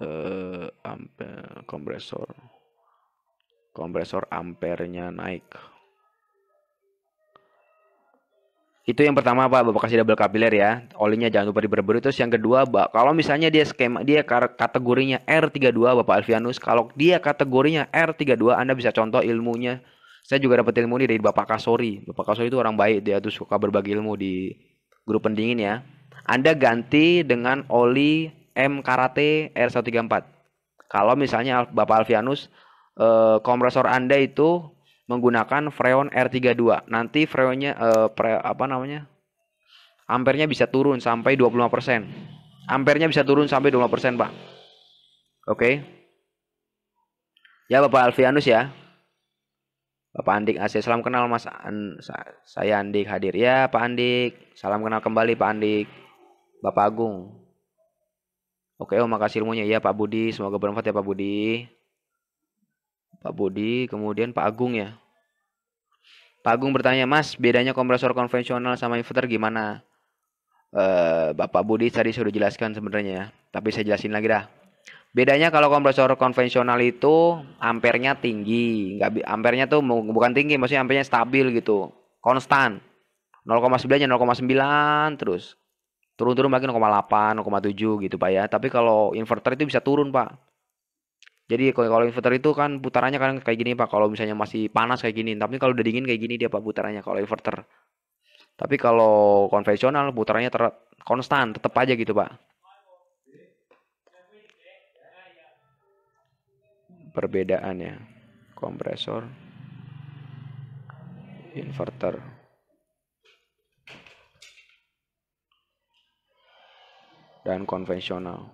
eh, ampere, kompresor kompresor ampernya naik itu yang pertama Pak, Bapak kasih double kapiler ya. Olinya jangan lupa diperbarui. Terus yang kedua, Pak, kalau misalnya dia skema dia kategorinya R32 Bapak Alfianus, kalau dia kategorinya R32 Anda bisa contoh ilmunya. Saya juga dapat ilmu ini dari Bapak Kasori. Bapak Kasori itu orang baik, dia tuh suka berbagi ilmu di grup pendingin ya. Anda ganti dengan oli M Karate R134. Kalau misalnya Bapak Alfianus eh, kompresor Anda itu menggunakan freon R32. Nanti freonnya eh, pre, apa namanya? Ampernya bisa turun sampai 25%. Ampernya bisa turun sampai 25%, Pak. Oke. Ya Bapak Alfianus ya. Bapak Andik AC salam kenal Mas An, saya Andik hadir ya Pak Andik salam kenal kembali Pak Andik Bapak Agung Oke, oh makasih ilmunya ya Pak Budi. Semoga bermanfaat ya Pak Budi. Pak Budi, kemudian Pak Agung ya. Pak Agung bertanya, Mas, bedanya kompresor konvensional sama inverter gimana? Uh, Bapak Budi tadi sudah jelaskan sebenarnya ya, tapi saya jelasin lagi dah. Bedanya kalau kompresor konvensional itu ampernya tinggi, nggak ampernya tuh bukan tinggi, maksudnya ampernya stabil gitu, konstan. 0,9 nya 0,9 terus turun-turun makin 0,8, 0,7 gitu pak ya. Tapi kalau inverter itu bisa turun pak. Jadi kalau inverter itu kan putarannya kan kayak gini pak. Kalau misalnya masih panas kayak gini, tapi kalau udah dingin kayak gini dia pak putarannya kalau inverter. Tapi kalau konvensional putarannya ter konstan, tetap aja gitu pak. Perbedaannya kompresor inverter. dan konvensional.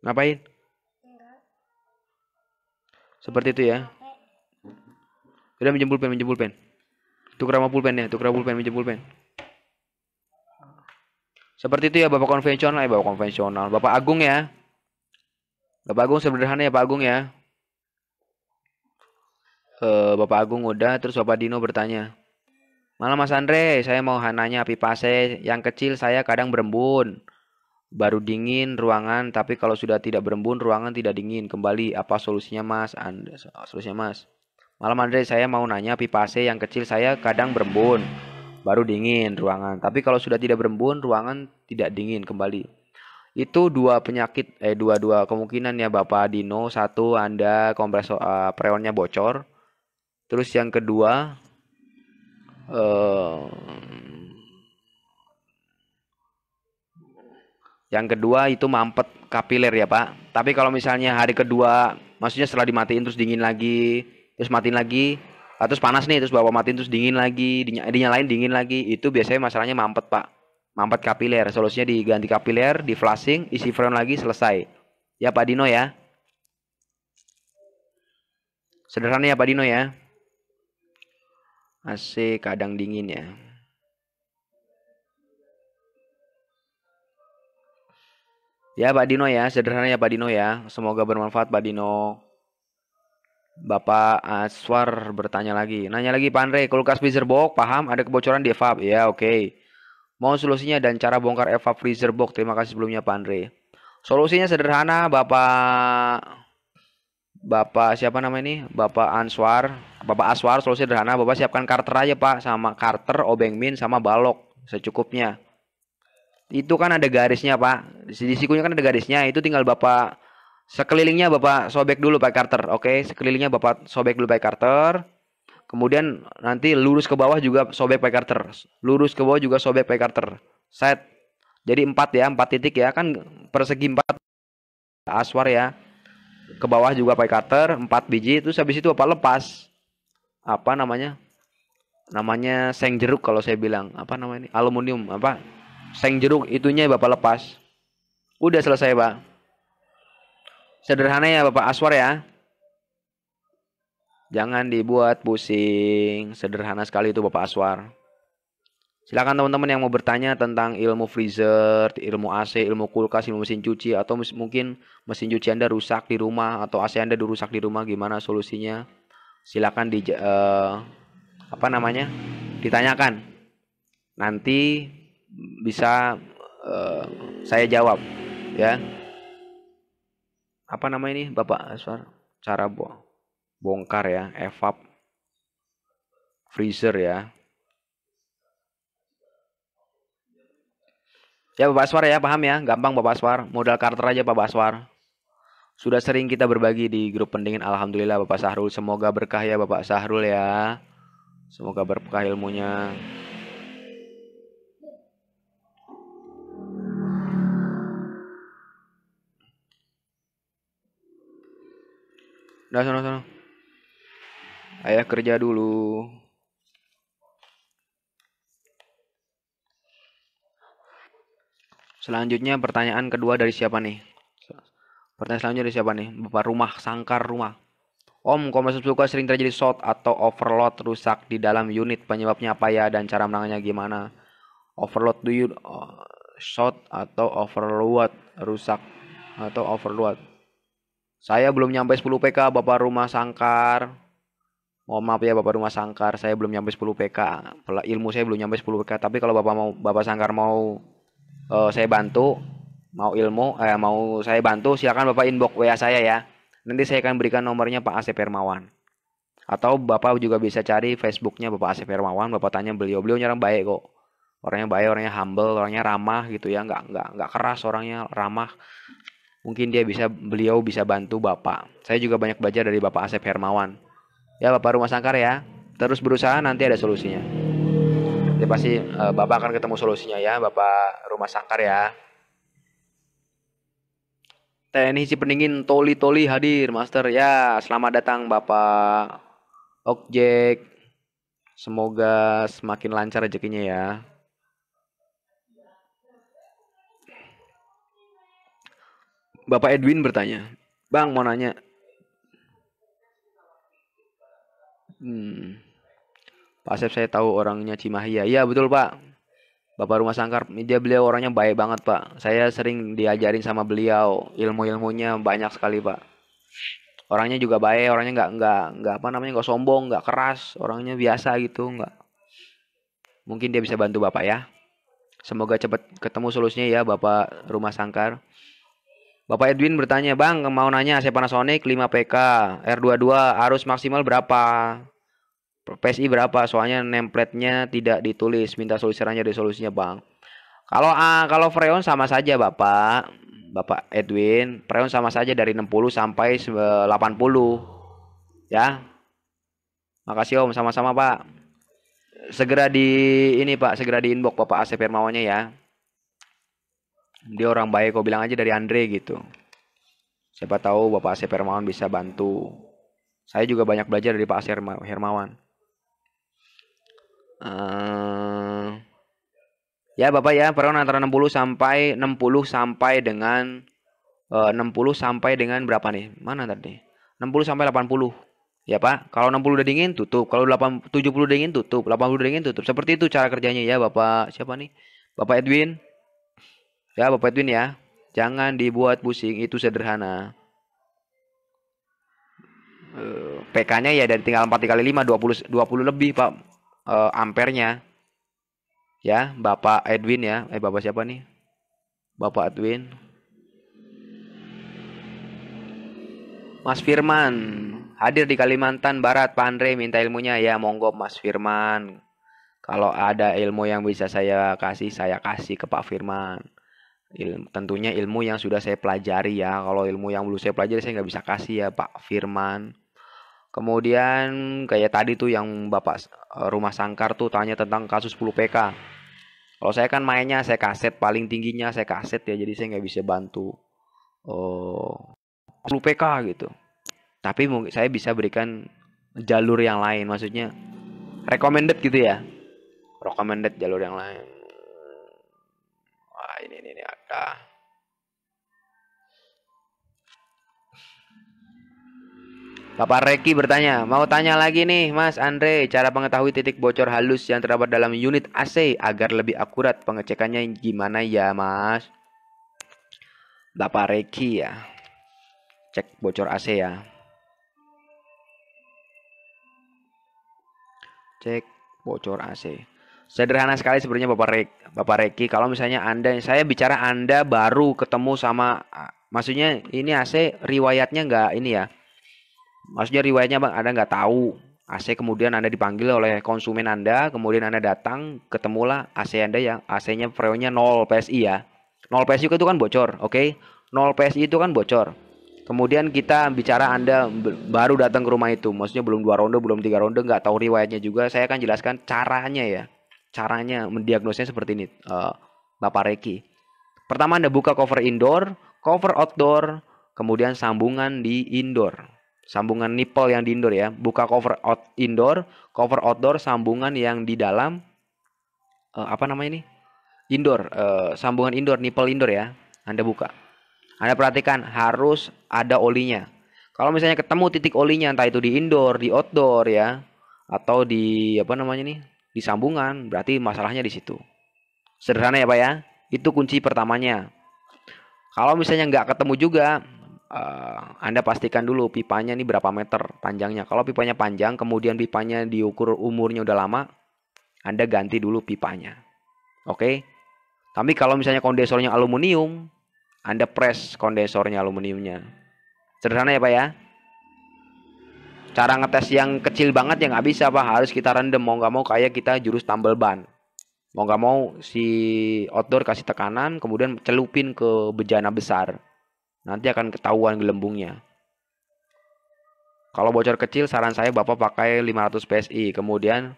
Ngapain? Seperti itu ya. Udah minjem pulpen, minjem pulpen. Tukar sama pulpen ya, tukar pulpen, minjem pulpen. Seperti itu ya Bapak konvensional, ya Bapak konvensional, Bapak Agung ya. Bapak Agung sederhana ya Pak Agung ya. Eh, Bapak Agung udah, terus Bapak Dino bertanya. Malam Mas Andre, saya mau nanya pipa AC Yang kecil saya kadang berembun. Baru dingin ruangan, tapi kalau sudah tidak berembun, ruangan tidak dingin. Kembali, apa solusinya Mas? Anda, solusinya Mas. Malam Andre, saya mau nanya pipa AC Yang kecil saya kadang berembun. Baru dingin ruangan, tapi kalau sudah tidak berembun, ruangan tidak dingin. Kembali. Itu dua penyakit, eh dua-dua kemungkinan ya Bapak Dino. Satu, Anda kompresor uh, eh, preonnya bocor. Terus yang kedua, yang kedua itu mampet kapiler ya Pak. Tapi kalau misalnya hari kedua, maksudnya setelah dimatiin terus dingin lagi, terus matiin lagi, ah, terus panas nih, terus bawa matiin terus dingin lagi, dinyalain dingin lagi, itu biasanya masalahnya mampet Pak. Mampet kapiler, solusinya diganti kapiler, di flushing, isi freon lagi, selesai. Ya Pak Dino ya. Sederhana ya Pak Dino ya. AC kadang dingin ya. Ya Pak Dino ya, sederhananya Pak Dino ya. Semoga bermanfaat Pak Dino. Bapak Aswar bertanya lagi. Nanya lagi Pak Andre, kulkas freezer box paham ada kebocoran di evap. Ya oke. Okay. Mau solusinya dan cara bongkar evap freezer box. Terima kasih sebelumnya Pak Andre. Solusinya sederhana Bapak Bapak siapa nama ini? Bapak Answar, Bapak Aswar solusi sederhana, Bapak siapkan Carter aja Pak sama Carter, min, sama Balok secukupnya. Itu kan ada garisnya Pak. Di sikunya kan ada garisnya, itu tinggal Bapak sekelilingnya Bapak sobek dulu Pak Carter. Oke, sekelilingnya Bapak sobek dulu Pak Carter. Kemudian nanti lurus ke bawah juga sobek Pak Carter. Lurus ke bawah juga sobek Pak Carter. Set. Jadi 4 ya, 4 titik ya kan persegi 4 Aswar ya ke bawah juga pakai cutter 4 biji itu habis itu apa lepas apa namanya namanya seng jeruk kalau saya bilang apa namanya ini aluminium apa seng jeruk itunya bapak lepas udah selesai pak sederhana ya bapak Aswar ya jangan dibuat pusing sederhana sekali itu bapak Aswar Silakan teman-teman yang mau bertanya tentang ilmu freezer, ilmu AC, ilmu kulkas, ilmu mesin cuci atau mungkin mesin cuci Anda rusak di rumah atau AC Anda rusak di rumah gimana solusinya? Silakan di uh, apa namanya? ditanyakan. Nanti bisa uh, saya jawab ya. Apa nama ini Bapak Aswar? Cara bongkar ya, evap freezer ya. Ya Bapak Aswar ya, paham ya? Gampang Bapak Aswar. Modal karakter aja Bapak Aswar. Sudah sering kita berbagi di grup pendingin. Alhamdulillah Bapak Sahrul. Semoga berkah ya Bapak Sahrul ya. Semoga berkah ilmunya. Udah sana sana. Ayah kerja dulu. Selanjutnya pertanyaan kedua dari siapa nih? Pertanyaan selanjutnya dari siapa nih? Bapak rumah, sangkar rumah. Om, komposis suka sering terjadi short atau overload rusak di dalam unit. Penyebabnya apa ya dan cara menangannya gimana? Overload do you uh, short atau overload rusak atau overload. Saya belum nyampe 10 PK Bapak rumah sangkar. Mohon maaf ya Bapak rumah sangkar, saya belum nyampe 10 PK. Ilmu saya belum nyampe 10 PK, tapi kalau Bapak mau Bapak sangkar mau uh, saya bantu mau ilmu eh, mau saya bantu silakan Bapak inbox WA saya ya. Nanti saya akan berikan nomornya Pak Asep Hermawan. Atau Bapak juga bisa cari Facebooknya Bapak Asep Hermawan, Bapak tanya beliau, beliau orang baik kok. Orangnya baik, orangnya humble, orangnya ramah gitu ya, nggak nggak nggak keras orangnya ramah. Mungkin dia bisa beliau bisa bantu Bapak. Saya juga banyak belajar dari Bapak Asep Hermawan. Ya Bapak Rumah Sangkar ya, terus berusaha nanti ada solusinya. Ya pasti uh, Bapak akan ketemu solusinya ya, Bapak Rumah Sangkar ya. TNI pendingin Toli Toli hadir, Master. Ya, selamat datang Bapak Objek. Semoga semakin lancar rezekinya ya. Bapak Edwin bertanya, "Bang, mau nanya, hmm, Pak Asep saya tahu orangnya Cimahi ya. Iya betul Pak. Bapak rumah sangkar dia beliau orangnya baik banget Pak. Saya sering diajarin sama beliau ilmu-ilmunya banyak sekali Pak. Orangnya juga baik, orangnya nggak nggak nggak apa namanya nggak sombong, nggak keras, orangnya biasa gitu nggak. Mungkin dia bisa bantu Bapak ya. Semoga cepat ketemu solusinya ya Bapak rumah sangkar. Bapak Edwin bertanya, Bang, mau nanya saya Panasonic 5PK R22 arus maksimal berapa? PSI berapa? Soalnya nempletnya tidak ditulis. Minta solusinya resolusinya dari solusinya, Bang. Kalau ah, kalau Freon sama saja, Bapak. Bapak Edwin, Freon sama saja dari 60 sampai 80. Ya. Makasih Om, sama-sama, Pak. Segera di ini, Pak, segera di inbox Bapak Asep Hermawannya ya. Dia orang baik, kok bilang aja dari Andre gitu. Siapa tahu Bapak Asep Hermawan bisa bantu. Saya juga banyak belajar dari Pak Asep Hermawan. Uh, ya Bapak ya, perawan antara 60 sampai 60 sampai dengan eh, uh, 60 sampai dengan berapa nih? Mana tadi? 60 sampai 80. Ya Pak, kalau 60 udah dingin tutup, kalau 8, 70 dingin tutup, 80 dingin tutup. Seperti itu cara kerjanya ya Bapak. Siapa nih? Bapak Edwin. Ya Bapak Edwin ya. Jangan dibuat pusing, itu sederhana. Eh, PK-nya ya dari tinggal 4 kali 5 20 20 lebih, Pak uh, ampernya. Ya, Bapak Edwin ya. Eh Bapak siapa nih? Bapak Edwin. Mas Firman hadir di Kalimantan Barat. Pak Andre minta ilmunya ya, monggo Mas Firman. Kalau ada ilmu yang bisa saya kasih, saya kasih ke Pak Firman. ilmu, tentunya ilmu yang sudah saya pelajari ya. Kalau ilmu yang belum saya pelajari, saya nggak bisa kasih ya Pak Firman. Kemudian kayak tadi tuh yang Bapak eh, Rumah Sangkar tuh tanya tentang kasus 10 PK. Kalau saya kan mainnya saya kaset paling tingginya saya kaset ya jadi saya nggak bisa bantu oh, eh, 10 PK gitu. Tapi mungkin saya bisa berikan jalur yang lain maksudnya recommended gitu ya. Recommended jalur yang lain. Wah ini ini, ini ada. Bapak Reki bertanya, mau tanya lagi nih Mas Andre, cara mengetahui titik bocor halus yang terdapat dalam unit AC agar lebih akurat pengecekannya gimana ya Mas? Bapak Reki ya, cek bocor AC ya. Cek bocor AC. Sederhana sekali sebenarnya Bapak Reki. Bapak Reki, kalau misalnya Anda, saya bicara Anda baru ketemu sama, ah, maksudnya ini AC riwayatnya nggak ini ya, maksudnya riwayatnya bang ada nggak tahu AC kemudian Anda dipanggil oleh konsumen Anda, kemudian Anda datang, ketemulah AC Anda yang AC-nya freonnya 0 PSI ya. 0 PSI itu kan bocor, oke? Okay? 0 PSI itu kan bocor. Kemudian kita bicara Anda baru datang ke rumah itu, maksudnya belum dua ronde, belum tiga ronde, nggak tahu riwayatnya juga. Saya akan jelaskan caranya ya, caranya mendiagnosnya seperti ini, uh, Bapak Reki. Pertama Anda buka cover indoor, cover outdoor, kemudian sambungan di indoor sambungan nipple yang di indoor ya buka cover out indoor cover outdoor sambungan yang di dalam uh, apa namanya ini indoor uh, sambungan indoor nipple indoor ya anda buka anda perhatikan harus ada olinya kalau misalnya ketemu titik olinya entah itu di indoor di outdoor ya atau di apa namanya nih di sambungan berarti masalahnya di situ sederhana ya pak ya itu kunci pertamanya kalau misalnya nggak ketemu juga uh, Anda pastikan dulu pipanya ini berapa meter panjangnya. Kalau pipanya panjang, kemudian pipanya diukur umurnya udah lama, Anda ganti dulu pipanya. Oke? Okay? Tapi kalau misalnya kondensornya aluminium, Anda press kondensornya aluminiumnya. Sederhana ya Pak ya? Cara ngetes yang kecil banget yang nggak bisa Pak, harus kita rendem. Mau nggak mau kayak kita jurus tambal ban. Mau nggak mau si outdoor kasih tekanan, kemudian celupin ke bejana besar Nanti akan ketahuan gelembungnya. Kalau bocor kecil, saran saya Bapak pakai 500 PSI. Kemudian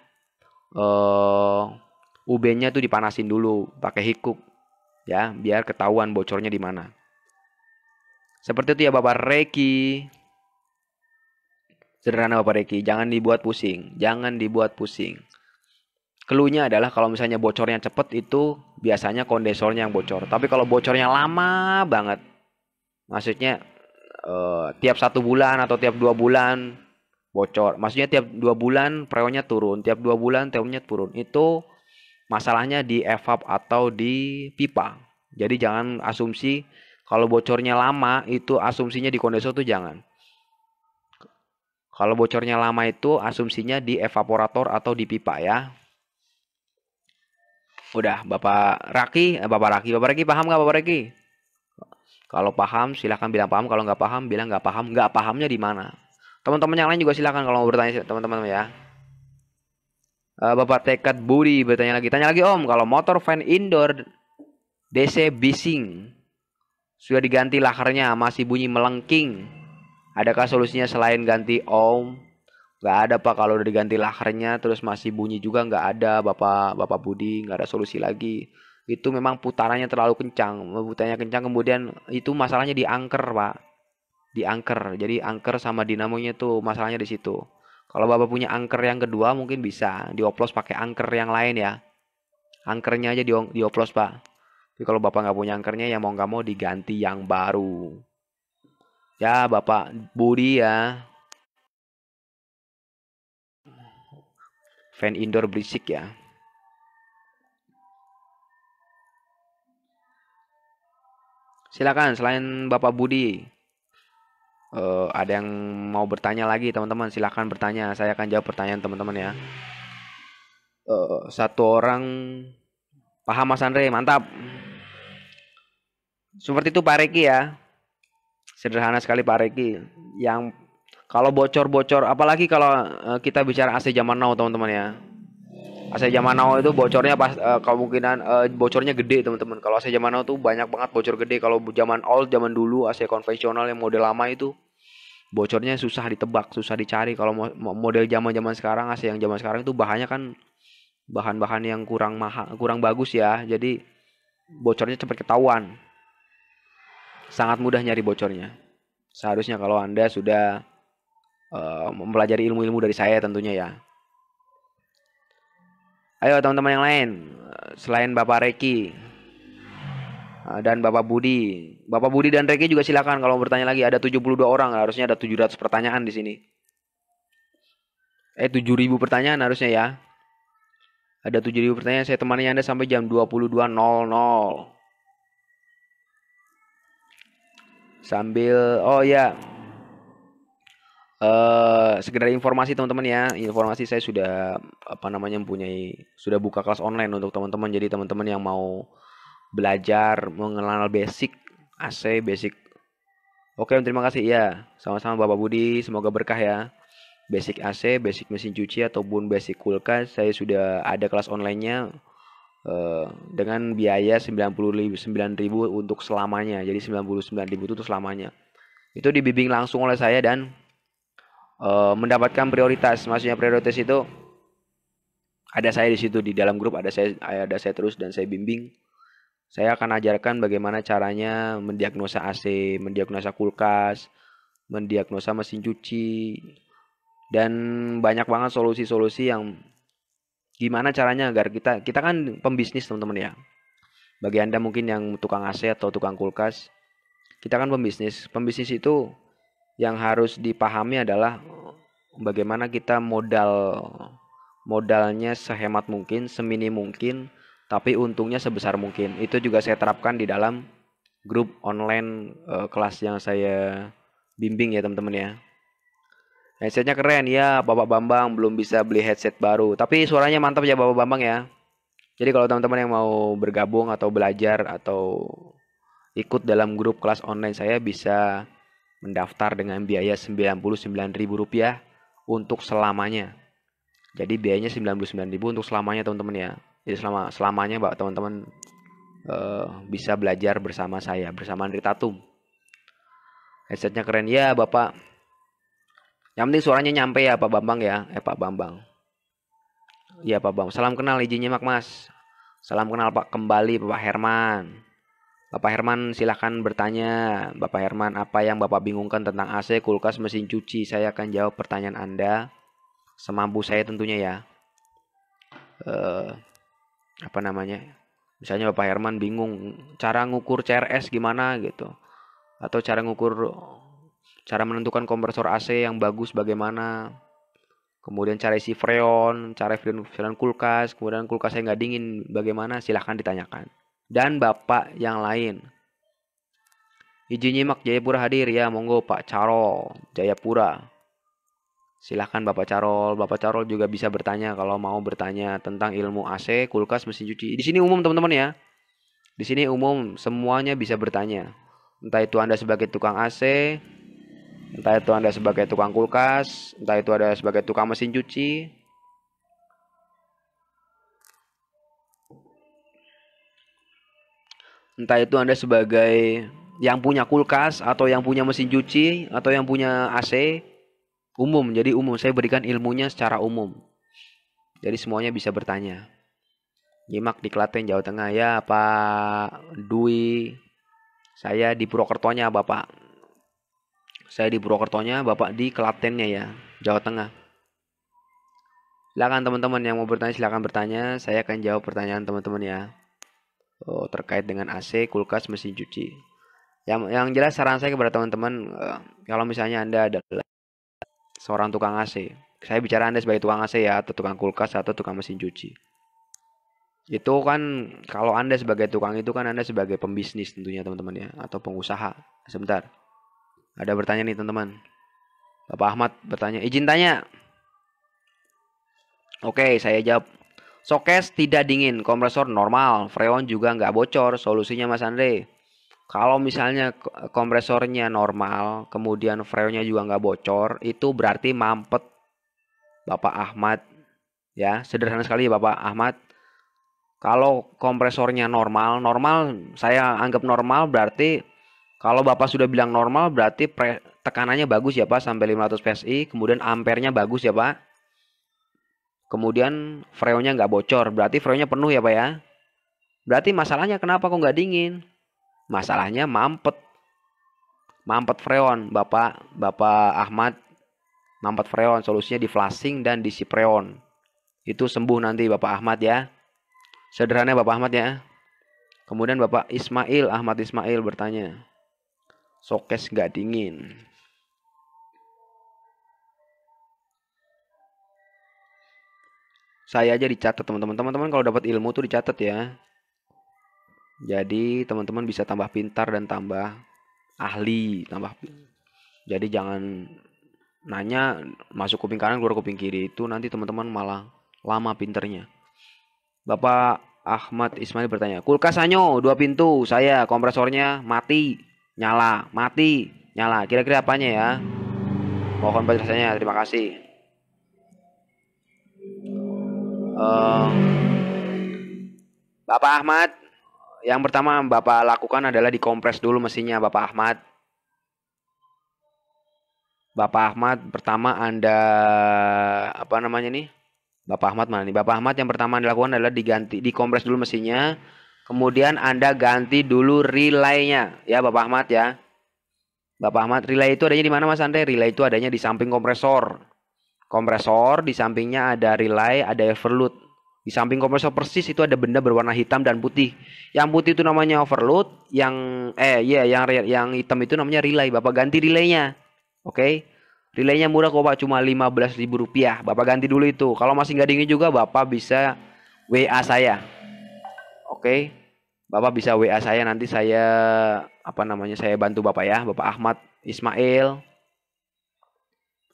uh, eh, UB-nya tuh dipanasin dulu, pakai hikuk. Ya, biar ketahuan bocornya di mana. Seperti itu ya Bapak Reki. Sederhana Bapak Reki, jangan dibuat pusing. Jangan dibuat pusing. Keluhnya adalah kalau misalnya bocornya cepet itu biasanya kondensornya yang bocor. Tapi kalau bocornya lama banget maksudnya uh, tiap satu bulan atau tiap dua bulan bocor maksudnya tiap dua bulan preonya turun tiap dua bulan teonya turun itu masalahnya di evap atau di pipa jadi jangan asumsi kalau bocornya lama itu asumsinya di kondensor tuh jangan kalau bocornya lama itu asumsinya di evaporator atau di pipa ya. Udah, Bapak Raki, eh, Bapak Raki, Bapak Raki paham nggak Bapak Raki? Kalau paham silahkan bilang paham, kalau nggak paham bilang nggak paham, nggak pahamnya di mana. Teman-teman yang lain juga silahkan kalau mau bertanya teman-teman ya. Eh, Bapak Tekad Budi bertanya lagi, tanya lagi Om, kalau motor fan indoor DC bising sudah diganti lakarnya masih bunyi melengking. Adakah solusinya selain ganti Om? Gak ada pak kalau udah diganti lakarnya terus masih bunyi juga nggak ada Bapak Bapak Budi nggak ada solusi lagi itu memang putarannya terlalu kencang putarannya kencang kemudian itu masalahnya di angker pak di angker jadi angker sama dinamonya tuh masalahnya di situ kalau bapak punya angker yang kedua mungkin bisa dioplos pakai angker yang lain ya angkernya aja dioplos pak tapi kalau bapak nggak punya angkernya ya mau nggak mau diganti yang baru ya bapak Budi ya fan indoor berisik ya silakan selain Bapak Budi uh, ada yang mau bertanya lagi teman-teman silakan bertanya saya akan jawab pertanyaan teman-teman ya uh, satu orang paham Mas Andre mantap seperti itu Pak Reki ya sederhana sekali Pak Reki yang kalau bocor-bocor apalagi kalau eh, kita bicara AC zaman now teman-teman ya AC zaman now itu bocornya pas uh, kemungkinan uh, bocornya gede teman-teman. Kalau AC zaman now tuh banyak banget bocor gede. Kalau zaman old zaman dulu AC konvensional yang model lama itu bocornya susah ditebak, susah dicari. Kalau model zaman-zaman sekarang AC yang zaman sekarang itu bahannya kan bahan-bahan yang kurang mahal, kurang bagus ya. Jadi bocornya cepat ketahuan. Sangat mudah nyari bocornya. Seharusnya kalau Anda sudah uh, mempelajari ilmu-ilmu dari saya tentunya ya. Ayo teman-teman yang lain, selain Bapak Reki eh, dan Bapak Budi. Bapak Budi dan Reki juga silakan kalau mau bertanya lagi. Ada 72 orang, harusnya ada 700 pertanyaan di sini. Eh 7000 pertanyaan harusnya ya. Ada 7000 pertanyaan, saya temani Anda sampai jam 22.00. Sambil oh ya, Uh, sekedar informasi teman-teman ya informasi saya sudah apa namanya mempunyai sudah buka kelas online untuk teman-teman jadi teman-teman yang mau belajar mengenal basic AC basic oke terima kasih ya sama-sama Bapak Budi semoga berkah ya basic AC basic mesin cuci ataupun basic kulkas saya sudah ada kelas onlinenya uh, dengan biaya 99.000 untuk selamanya jadi 99.000 itu selamanya itu dibimbing langsung oleh saya dan uh, mendapatkan prioritas. Maksudnya prioritas itu ada saya di situ di dalam grup ada saya ada saya terus dan saya bimbing. Saya akan ajarkan bagaimana caranya mendiagnosa AC, mendiagnosa kulkas, mendiagnosa mesin cuci dan banyak banget solusi-solusi yang gimana caranya agar kita kita kan pembisnis teman-teman ya. Bagi Anda mungkin yang tukang AC atau tukang kulkas, kita kan pembisnis. Pembisnis itu yang harus dipahami adalah bagaimana kita modal modalnya sehemat mungkin, semini mungkin, tapi untungnya sebesar mungkin. Itu juga saya terapkan di dalam grup online uh, kelas yang saya bimbing ya teman-teman ya. Headsetnya keren ya, Bapak Bambang belum bisa beli headset baru, tapi suaranya mantap ya Bapak Bambang ya. Jadi kalau teman-teman yang mau bergabung atau belajar atau ikut dalam grup kelas online saya bisa mendaftar dengan biaya Rp99.000 untuk selamanya. Jadi biayanya rp 99.000 untuk selamanya teman-teman ya. Jadi selama selamanya Pak teman-teman uh, bisa belajar bersama saya bersama Andri Tatum. Headsetnya keren ya Bapak. Yang penting suaranya nyampe ya Pak Bambang ya. Eh Pak Bambang. Ya Pak Bambang. Salam kenal izinnya Mak Mas. Salam kenal Pak kembali Pak Herman. Bapak Herman silahkan bertanya. Bapak Herman, apa yang Bapak bingungkan tentang AC, kulkas, mesin cuci? Saya akan jawab pertanyaan Anda. Semampu saya tentunya ya. Uh, apa namanya? Misalnya Bapak Herman bingung cara ngukur CRS gimana gitu. Atau cara ngukur cara menentukan kompresor AC yang bagus bagaimana. Kemudian cara isi freon, cara freon, freon kulkas, kemudian kulkas saya nggak dingin bagaimana silahkan ditanyakan dan bapak yang lain. Iji Nyimak Jayapura hadir ya, monggo Pak Carol Jayapura. Silahkan Bapak Carol, Bapak Carol juga bisa bertanya kalau mau bertanya tentang ilmu AC, kulkas, mesin cuci. Di sini umum teman-teman ya. Di sini umum semuanya bisa bertanya. Entah itu Anda sebagai tukang AC, entah itu Anda sebagai tukang kulkas, entah itu Anda sebagai tukang mesin cuci, entah itu Anda sebagai yang punya kulkas atau yang punya mesin cuci atau yang punya AC umum jadi umum saya berikan ilmunya secara umum jadi semuanya bisa bertanya nyimak di Klaten Jawa Tengah ya Pak Dwi saya di Purwokertonya Bapak saya di Purwokertonya Bapak di Klatennya ya Jawa Tengah Silakan teman-teman yang mau bertanya silakan bertanya. Saya akan jawab pertanyaan teman-teman ya oh, terkait dengan AC, kulkas, mesin cuci. Yang yang jelas saran saya kepada teman-teman uh, kalau misalnya Anda adalah seorang tukang AC, saya bicara Anda sebagai tukang AC ya atau tukang kulkas atau tukang mesin cuci. Itu kan kalau Anda sebagai tukang itu kan Anda sebagai pembisnis tentunya teman-teman ya atau pengusaha. Sebentar. Ada bertanya nih teman-teman. Bapak Ahmad bertanya, izin tanya. Oke, saya jawab. Sokes tidak dingin, kompresor normal, freon juga nggak bocor. Solusinya Mas Andre, kalau misalnya kompresornya normal, kemudian freonnya juga nggak bocor, itu berarti mampet Bapak Ahmad. Ya, sederhana sekali ya, Bapak Ahmad. Kalau kompresornya normal, normal saya anggap normal berarti kalau Bapak sudah bilang normal berarti tekanannya bagus ya Pak sampai 500 PSI, kemudian ampernya bagus ya Pak. Kemudian freonnya nggak bocor, berarti freonnya penuh ya Pak ya. Berarti masalahnya kenapa kok nggak dingin? Masalahnya mampet. Mampet freon, Bapak Bapak Ahmad. Mampet freon, solusinya di flashing dan di freon. Itu sembuh nanti Bapak Ahmad ya. Sederhananya Bapak Ahmad ya. Kemudian Bapak Ismail, Ahmad Ismail bertanya. Sokes nggak dingin. saya aja dicatat teman-teman teman-teman kalau dapat ilmu tuh dicatat ya jadi teman-teman bisa tambah pintar dan tambah ahli tambah jadi jangan nanya masuk kuping kanan keluar kuping kiri itu nanti teman-teman malah lama pinternya Bapak Ahmad Ismail bertanya kulkas Sanyo dua pintu saya kompresornya mati nyala mati nyala kira-kira apanya ya mohon penjelasannya terima kasih Uh, Bapak Ahmad yang pertama Bapak lakukan adalah dikompres dulu mesinnya Bapak Ahmad Bapak Ahmad pertama Anda apa namanya nih Bapak Ahmad mana nih Bapak Ahmad yang pertama Anda lakukan adalah diganti dikompres dulu mesinnya kemudian Anda ganti dulu relaynya ya Bapak Ahmad ya Bapak Ahmad relay itu adanya di mana Mas Andre relay itu adanya di samping kompresor kompresor, di sampingnya ada relay, ada overload. Di samping kompresor persis itu ada benda berwarna hitam dan putih. Yang putih itu namanya overload, yang eh ya yeah, yang yang hitam itu namanya relay. Bapak ganti relaynya. Oke. Okay? Relaynya murah kok Pak, cuma rp rupiah. Bapak ganti dulu itu. Kalau masih nggak dingin juga Bapak bisa WA saya. Oke. Okay? Bapak bisa WA saya nanti saya apa namanya? Saya bantu Bapak ya, Bapak Ahmad Ismail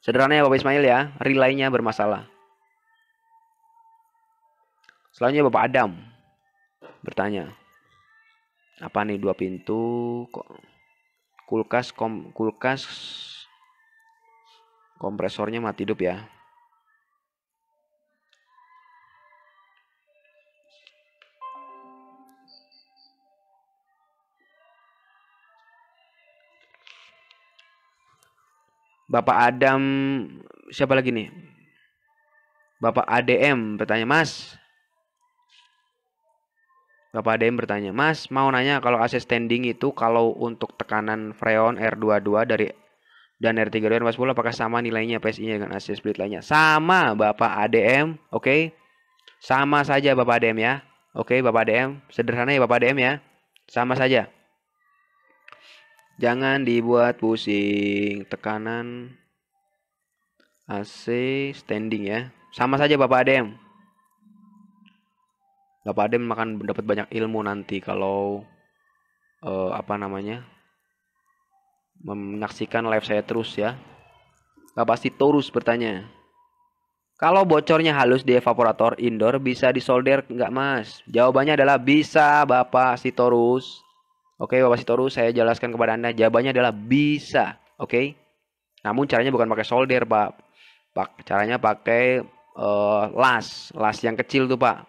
Sederhananya Bapak Ismail ya, relaynya bermasalah. Selanjutnya Bapak Adam bertanya, apa nih dua pintu kok kulkas kom, kulkas kompresornya mati hidup ya? Bapak Adam siapa lagi nih? Bapak ADM bertanya, "Mas, Bapak ADM bertanya, "Mas, mau nanya kalau AC standing itu kalau untuk tekanan freon R22 dari dan R32 dan 40 apakah sama nilainya PSI-nya dengan AC split lainnya?" Sama, Bapak ADM. Oke. Okay? Sama saja Bapak ADM ya. Oke, okay, Bapak ADM. Sederhana ya Bapak ADM ya. Sama saja. Jangan dibuat pusing. Tekanan AC standing ya. Sama saja Bapak Adem. Bapak Adem makan dapat banyak ilmu nanti kalau uh, apa namanya? menyaksikan live saya terus ya. Gak pasti terus bertanya. Kalau bocornya halus di evaporator indoor bisa disolder nggak mas? Jawabannya adalah bisa Bapak Sitorus. Oke, Bapak Sitoru, saya jelaskan kepada Anda jawabannya adalah bisa, oke? Namun caranya bukan pakai solder, Pak. Pak, caranya pakai uh, las, las yang kecil tuh, Pak.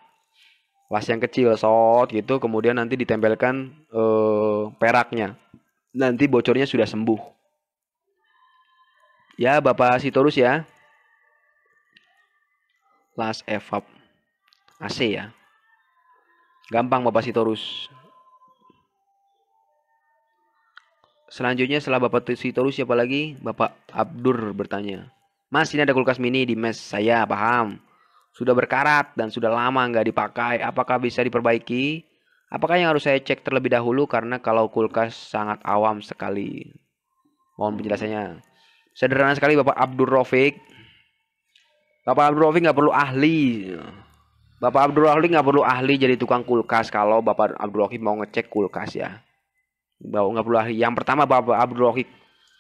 Las yang kecil, sot gitu, kemudian nanti ditempelkan uh, peraknya. Nanti bocornya sudah sembuh. Ya, Bapak Sitorus ya. Las evap AC ya. Gampang Bapak Sitorus. Selanjutnya setelah Bapak Sitorus siapa lagi? Bapak Abdur bertanya. Mas ini ada kulkas mini di mes saya paham. Sudah berkarat dan sudah lama nggak dipakai. Apakah bisa diperbaiki? Apakah yang harus saya cek terlebih dahulu karena kalau kulkas sangat awam sekali. Mohon hmm. penjelasannya. Sederhana sekali Bapak Abdur Rafiq. Bapak Abdur Rafiq nggak perlu ahli. Bapak Abdur Rafiq nggak perlu ahli jadi tukang kulkas kalau Bapak Abdur Rafiq mau ngecek kulkas ya. Bawa nggak perlu ahli. Yang pertama Bapak Abdul Rohik.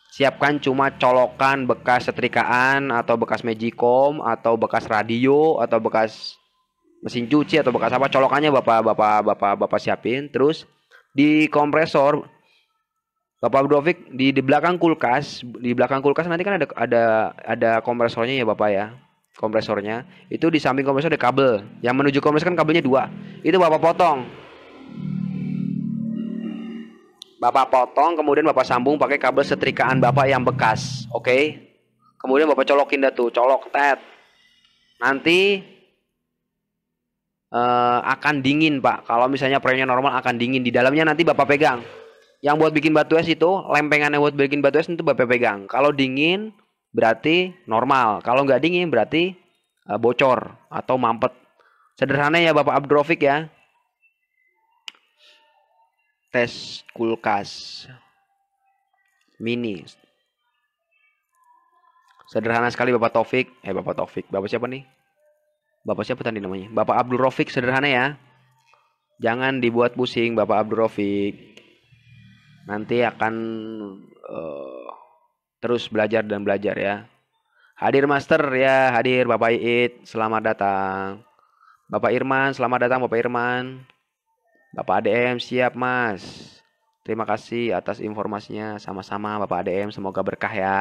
Siapkan cuma colokan bekas setrikaan atau bekas magicom atau bekas radio atau bekas mesin cuci atau bekas apa colokannya Bapak Bapak Bapak Bapak siapin. Terus di kompresor Bapak Abdul di di belakang kulkas, di belakang kulkas nanti kan ada ada ada kompresornya ya Bapak ya. Kompresornya itu di samping kompresor ada kabel. Yang menuju kompresor kan kabelnya dua. Itu Bapak potong Bapak potong, kemudian Bapak sambung pakai kabel setrikaan Bapak yang bekas. Oke. Okay? Kemudian Bapak colokin dah tuh, colok tet. Nanti uh, akan dingin, Pak. Kalau misalnya proyeknya normal akan dingin. Di dalamnya nanti Bapak pegang. Yang buat bikin batu es itu, lempengannya buat bikin batu es itu Bapak pegang. Kalau dingin berarti normal. Kalau nggak dingin berarti uh, bocor atau mampet. Sederhana ya Bapak Abdrofik ya tes kulkas mini sederhana sekali Bapak Taufik eh Bapak Taufik Bapak siapa nih Bapak siapa tadi namanya Bapak Abdul Rafiq sederhana ya jangan dibuat pusing Bapak Abdul Rafiq nanti akan uh, terus belajar dan belajar ya hadir master ya hadir Bapak Iit selamat datang Bapak Irman selamat datang Bapak Irman Bapak ADM siap mas. Terima kasih atas informasinya. Sama-sama Bapak ADM semoga berkah ya.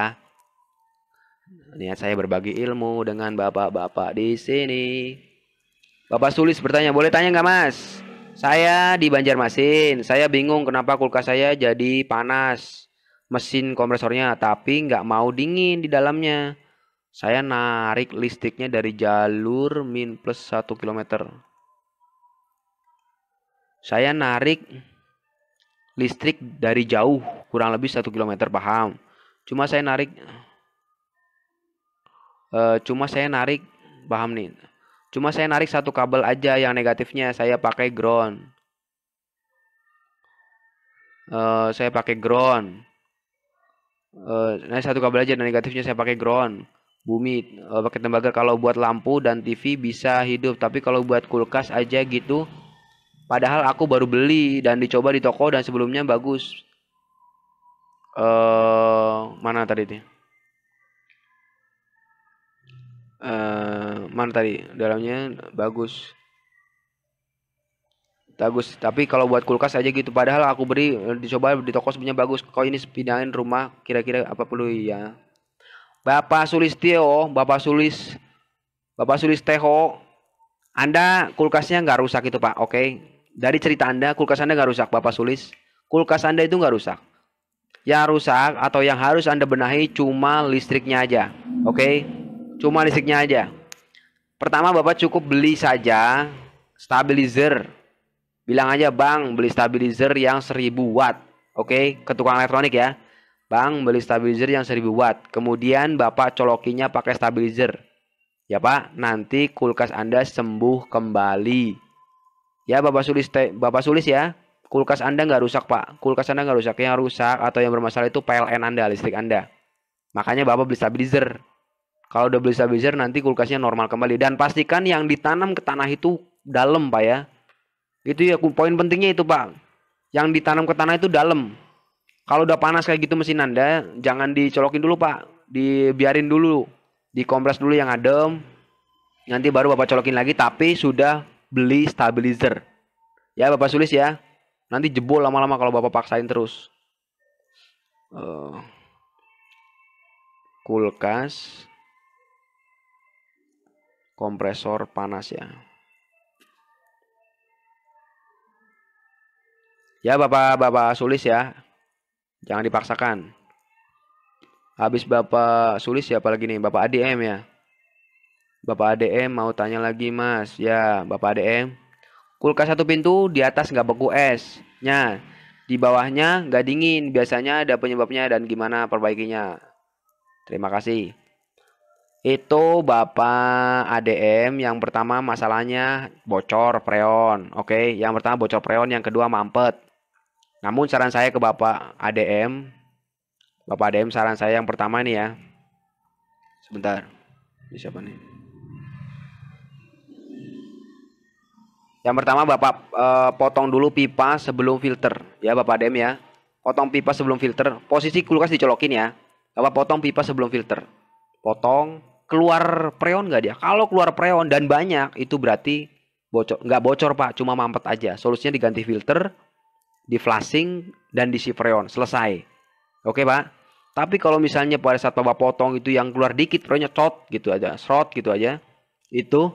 Niat saya berbagi ilmu dengan bapak-bapak di sini. Bapak Sulis bertanya, boleh tanya nggak mas? Saya di Banjarmasin, saya bingung kenapa kulkas saya jadi panas mesin kompresornya tapi nggak mau dingin di dalamnya. Saya narik listriknya dari jalur min plus 1 kilometer. Saya narik listrik dari jauh, kurang lebih satu kilometer paham. Cuma saya narik, uh, cuma saya narik paham nih. Cuma saya narik satu kabel aja yang negatifnya saya pakai ground. Uh, saya pakai ground. Eh, nah satu kabel aja dan negatifnya saya pakai ground. Bumi pakai tembaga kalau buat lampu dan TV bisa hidup, tapi kalau buat kulkas aja gitu Padahal aku baru beli dan dicoba di toko dan sebelumnya bagus. Eh, uh, mana tadi itu? Uh, mana tadi? Dalamnya bagus. Bagus, tapi kalau buat kulkas aja gitu. Padahal aku beri eh, dicoba di toko sebenarnya bagus. Kau ini pindahin rumah kira-kira apa perlu ya? Bapak Sulistio, Bapak Sulis, Bapak Sulis Teho, Anda kulkasnya nggak rusak itu Pak, oke? Okay? Dari cerita Anda, kulkas Anda nggak rusak, Bapak Sulis. Kulkas Anda itu nggak rusak. Yang rusak atau yang harus Anda benahi cuma listriknya aja. Oke? Okay? Cuma listriknya aja. Pertama, Bapak cukup beli saja stabilizer. Bilang aja, Bang, beli stabilizer yang 1000 watt. Oke? Okay? Ke elektronik ya. Bang, beli stabilizer yang 1000 watt. Kemudian Bapak colokinya pakai stabilizer. Ya Pak, nanti kulkas Anda sembuh kembali. Ya Bapak Sulis, Bapak Sulis ya, kulkas Anda nggak rusak Pak. Kulkas Anda nggak rusak. Yang rusak atau yang bermasalah itu PLN Anda, listrik Anda. Makanya Bapak beli stabilizer. Kalau udah beli stabilizer nanti kulkasnya normal kembali. Dan pastikan yang ditanam ke tanah itu dalam Pak ya. Itu ya poin pentingnya itu Pak. Yang ditanam ke tanah itu dalam. Kalau udah panas kayak gitu mesin Anda, jangan dicolokin dulu Pak. Dibiarin dulu. Dikompres dulu yang adem. Nanti baru Bapak colokin lagi tapi sudah beli stabilizer. Ya Bapak sulis ya. Nanti jebol lama-lama kalau Bapak paksain terus. Uh, kulkas kompresor panas ya. Ya Bapak-bapak sulis ya. Jangan dipaksakan. Habis Bapak sulis ya apalagi nih Bapak ADM ya. Bapak ADM mau tanya lagi mas. Ya, Bapak ADM. Kulkas satu pintu di atas nggak beku esnya. Di bawahnya nggak dingin. Biasanya ada penyebabnya dan gimana perbaikinya. Terima kasih. Itu Bapak ADM yang pertama masalahnya bocor preon, Oke, yang pertama bocor preon, yang kedua mampet. Namun saran saya ke Bapak ADM, Bapak ADM saran saya yang pertama nih ya. Sebentar. Ini siapa nih? Yang pertama Bapak eh, potong dulu pipa sebelum filter ya Bapak Dem ya. Potong pipa sebelum filter. Posisi kulkas dicolokin ya. Bapak potong pipa sebelum filter. Potong keluar preon nggak dia? Kalau keluar preon dan banyak itu berarti bocor nggak bocor pak, cuma mampet aja. Solusinya diganti filter, di flashing dan diisi freon selesai oke pak tapi kalau misalnya pada saat bapak potong itu yang keluar dikit freonnya cot gitu aja serot gitu aja itu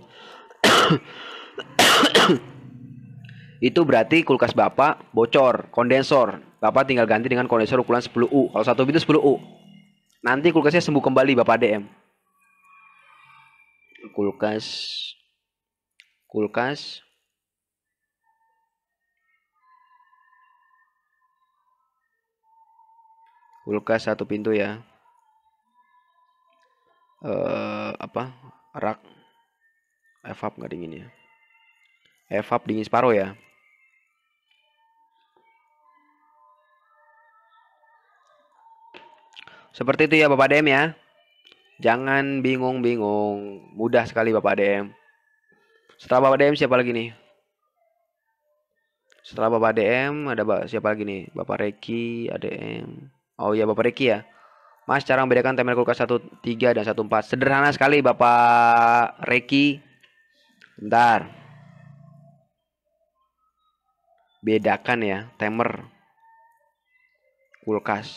itu berarti kulkas bapak bocor kondensor bapak tinggal ganti dengan kondensor ukuran 10U kalau satu pintu 10U nanti kulkasnya sembuh kembali bapak DM kulkas kulkas kulkas satu pintu ya eh apa rak evap gak nggak dingin ya evap dingin separuh ya seperti itu ya Bapak DM ya jangan bingung-bingung mudah sekali Bapak DM setelah Bapak DM siapa lagi nih setelah Bapak DM ada Bapak siapa lagi nih Bapak Reki ADM oh iya Bapak Reki ya Mas cara membedakan tempel kulkas 13 dan 14 sederhana sekali Bapak Reki bentar bedakan ya timer kulkas.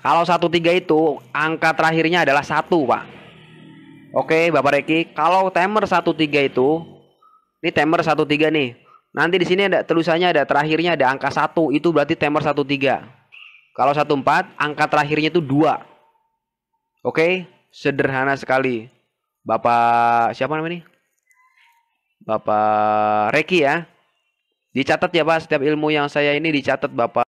Kalau 13 itu angka terakhirnya adalah satu Pak. Oke, Bapak Reki, kalau timer 13 itu ini timer 13 nih. Nanti di sini ada tulisannya ada terakhirnya ada angka satu itu berarti timer 13. Kalau 14, angka terakhirnya itu dua Oke, sederhana sekali. Bapak siapa namanya nih? Bapak Reki ya. Dicatat ya Pak, setiap ilmu yang saya ini dicatat Bapak